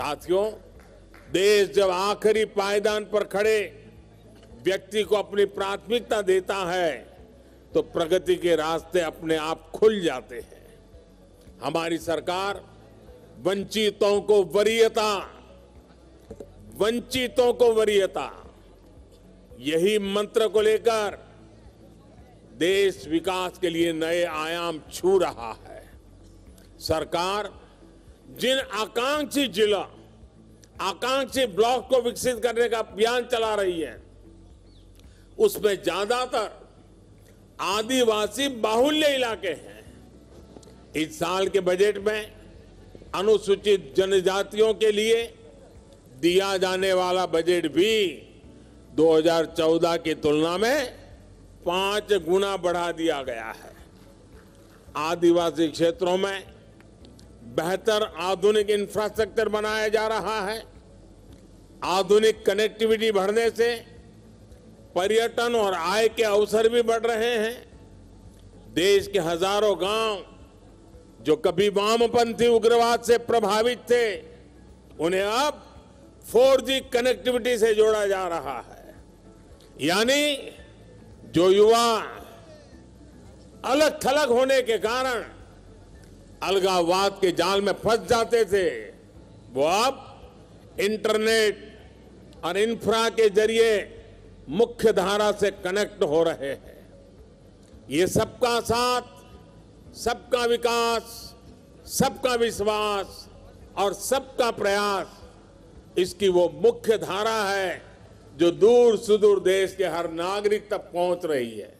साथियों देश जब आखिरी पायदान पर खड़े व्यक्ति को अपनी प्राथमिकता देता है तो प्रगति के रास्ते अपने आप खुल जाते हैं हमारी सरकार वंचितों को वरीयता वंचितों को वरीयता यही मंत्र को लेकर देश विकास के लिए नए आयाम छू रहा है सरकार जिन आकांक्षी जिला आकांक्षी ब्लॉक को विकसित करने का अभियान चला रही है उसमें ज्यादातर आदिवासी बाहुल्य इलाके हैं इस साल के बजट में अनुसूचित जनजातियों के लिए दिया जाने वाला बजट भी 2014 की तुलना में पांच गुना बढ़ा दिया गया है आदिवासी क्षेत्रों में बेहतर आधुनिक इंफ्रास्ट्रक्चर बनाया जा रहा है आधुनिक कनेक्टिविटी बढ़ने से पर्यटन और आय के अवसर भी बढ़ रहे हैं देश के हजारों गांव जो कभी वामपंथी उग्रवाद से प्रभावित थे उन्हें अब 4G कनेक्टिविटी से जोड़ा जा रहा है यानी जो युवा अलग थलग होने के कारण अलगाववाद के जाल में फंस जाते थे वो अब इंटरनेट और इंफ्रा के जरिए मुख्य धारा से कनेक्ट हो रहे हैं ये सबका साथ सबका विकास सबका विश्वास और सबका प्रयास इसकी वो मुख्य धारा है जो दूर सुदूर देश के हर नागरिक तक पहुंच रही है